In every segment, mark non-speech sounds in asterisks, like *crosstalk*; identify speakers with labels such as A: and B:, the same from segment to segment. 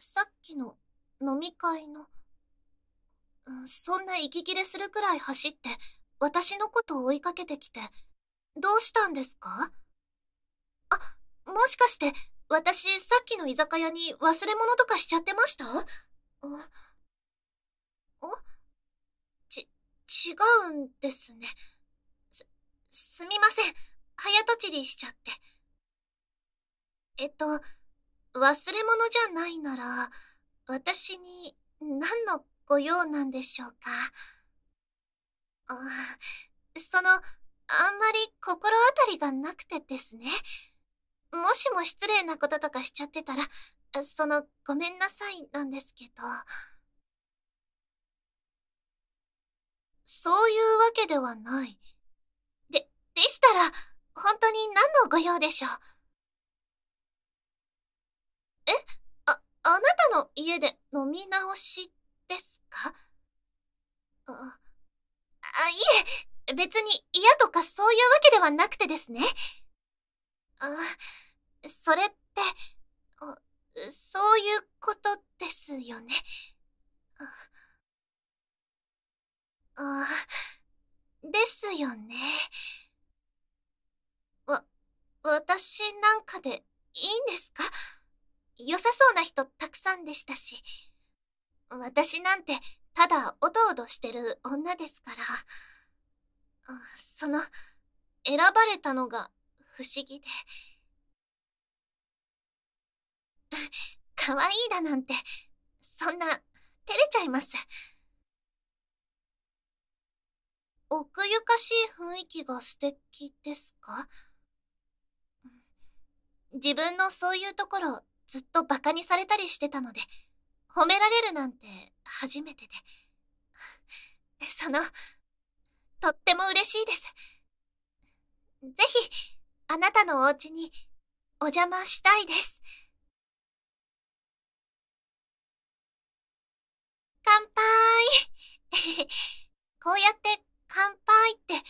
A: さっきの飲み会の、そんな息切れするくらい走って私のことを追いかけてきて、どうしたんですかあ、もしかして私さっきの居酒屋に忘れ物とかしちゃってましたあ、ち、違うんですね。す、すみません。早とちりしちゃって。えっと、忘れ物じゃないなら、私に何のご用なんでしょうか。あその、あんまり心当たりがなくてですね。もしも失礼なこととかしちゃってたら、その、ごめんなさいなんですけど。そういうわけではない。で、でしたら、本当に何のご用でしょう。あなたの家で飲み直しですかあ、あ、いえ、別に嫌とかそういうわけではなくてですね。あ、それって、そういうことですよね。あ、あ、ですよね。わ、私なんかでいいんですか良さそうな人たくさんでしたし、私なんてただおどおどしてる女ですから、その、選ばれたのが不思議で。可愛いだなんて、そんな、照れちゃいます。奥ゆかしい雰囲気が素敵ですか自分のそういうところずっと馬鹿にされたりしてたので、褒められるなんて初めてで。*laughs* その、とっても嬉しいです。ぜひ、あなたのお家にお邪魔したいです。乾杯 *laughs* こうやって乾杯って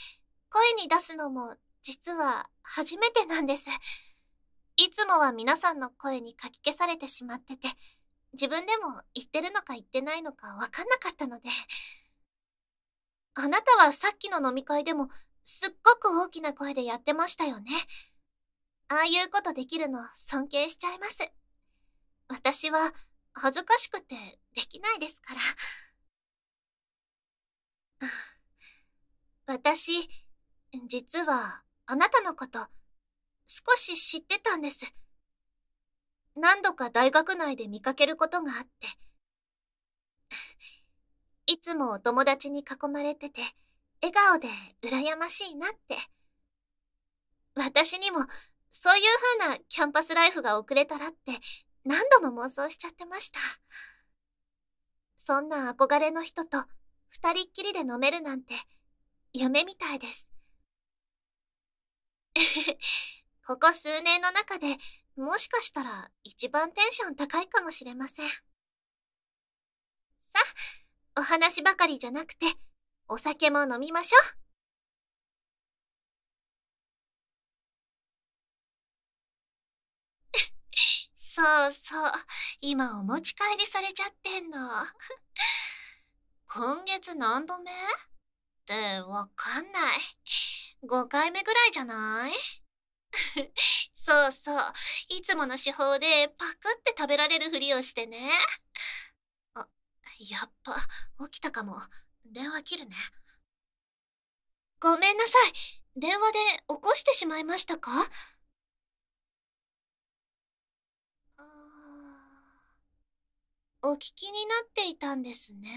A: 声に出すのも実は初めてなんです。いつもは皆さんの声にかき消されてしまってて自分でも言ってるのか言ってないのかわかんなかったのであなたはさっきの飲み会でもすっごく大きな声でやってましたよねああいうことできるの尊敬しちゃいます私は恥ずかしくてできないですから私実はあなたのこと少し知ってたんです。何度か大学内で見かけることがあって。いつもお友達に囲まれてて、笑顔で羨ましいなって。私にも、そういう風なキャンパスライフが遅れたらって、何度も妄想しちゃってました。そんな憧れの人と、二人っきりで飲めるなんて、夢みたいです。ここ数年の中で、もしかしたら一番テンション高いかもしれません。さ、お話ばかりじゃなくて、お酒も飲みましょう。*laughs* そうそう。今お持ち帰りされちゃってんの。*laughs* 今月何度目ってわかんない。5回目ぐらいじゃない *laughs* そうそう。いつもの手法でパクって食べられるふりをしてね。あ、やっぱ、起きたかも。電話切るね。ごめんなさい。電話で起こしてしまいましたかお聞きになっていたんですね。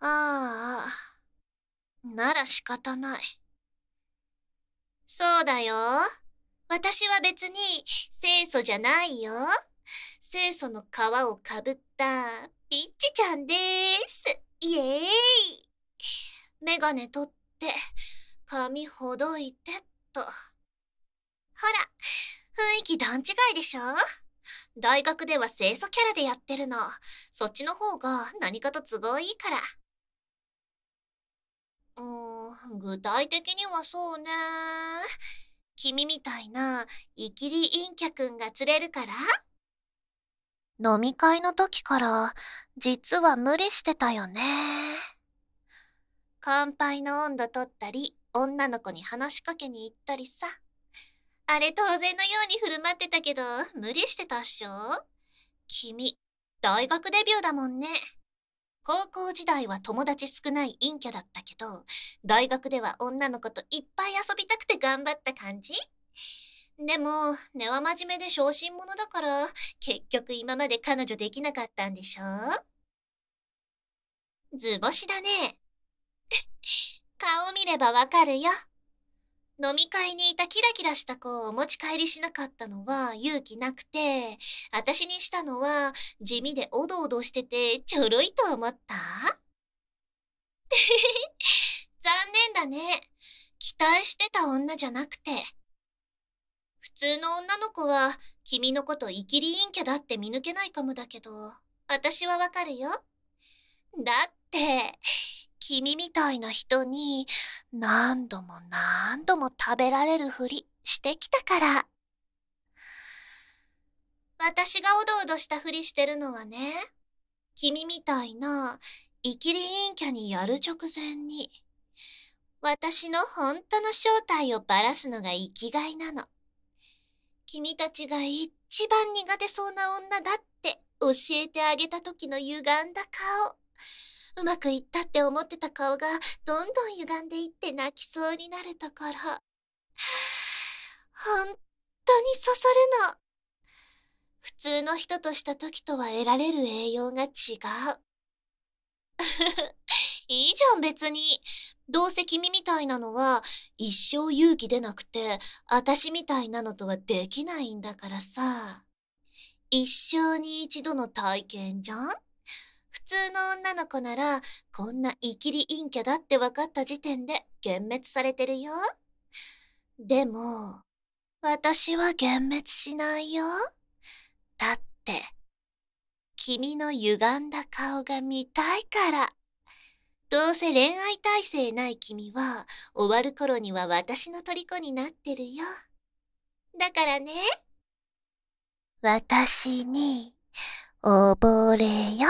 A: ああ、なら仕方ない。そうだよ。私は別に清楚じゃないよ。清楚の皮をかぶったピッチちゃんでーす。イエーイ。メガネ取って、髪ほどいてっと。ほら、雰囲気段違いでしょ大学では清楚キャラでやってるの。そっちの方が何かと都合いいから。うん、具体的にはそうね。君みたいな、イキリ陰キャくんが釣れるから飲み会の時から、実は無理してたよね。乾杯の温度取ったり、女の子に話しかけに行ったりさ。あれ当然のように振る舞ってたけど、無理してたっしょ君、大学デビューだもんね。高校時代は友達少ない陰キャだったけど、大学では女の子といっぱい遊びたくて頑張った感じでも、根は真面目で小心者だから、結局今まで彼女できなかったんでしょ図星だね。*laughs* 顔見ればわかるよ。飲み会にいたキラキラした子をお持ち帰りしなかったのは勇気なくて、私にしたのは地味でおどおどしててちょろいと思った *laughs* 残念だね。期待してた女じゃなくて。普通の女の子は君のことイキリ陰キャだって見抜けないかもだけど、私はわかるよ。だって、って君みたいな人に何度も何度も食べられるふりしてきたから私がおどおどしたふりしてるのはね君みたいなイキリ陰キャにやる直前に私の本当の正体をばらすのが生きがいなの君たちが一番苦手そうな女だって教えてあげた時のゆがんだ顔うまくいったって思ってた顔がどんどん歪んでいって泣きそうになるところ。本当に刺さるの。普通の人とした時とは得られる栄養が違う。*laughs* いいじゃん別に。どうせ君みたいなのは一生勇気出なくて、私みたいなのとはできないんだからさ。一生に一度の体験じゃん普通の女の子なら、こんなイキリ陰キャだって分かった時点で幻滅されてるよ。でも、私は幻滅しないよ。だって、君の歪んだ顔が見たいから。どうせ恋愛体制ない君は、終わる頃には私の虜になってるよ。だからね。私に、溺れよ。